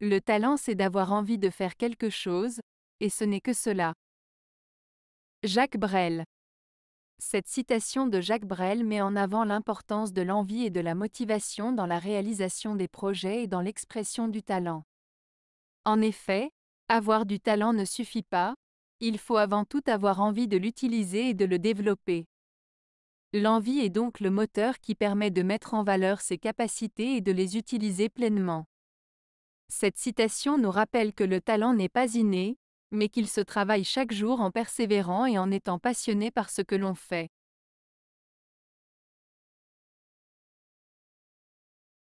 Le talent, c'est d'avoir envie de faire quelque chose, et ce n'est que cela. Jacques Brel. Cette citation de Jacques Brel met en avant l'importance de l'envie et de la motivation dans la réalisation des projets et dans l'expression du talent. En effet, avoir du talent ne suffit pas, il faut avant tout avoir envie de l'utiliser et de le développer. L'envie est donc le moteur qui permet de mettre en valeur ses capacités et de les utiliser pleinement. Cette citation nous rappelle que le talent n'est pas inné, mais qu'il se travaille chaque jour en persévérant et en étant passionné par ce que l'on fait.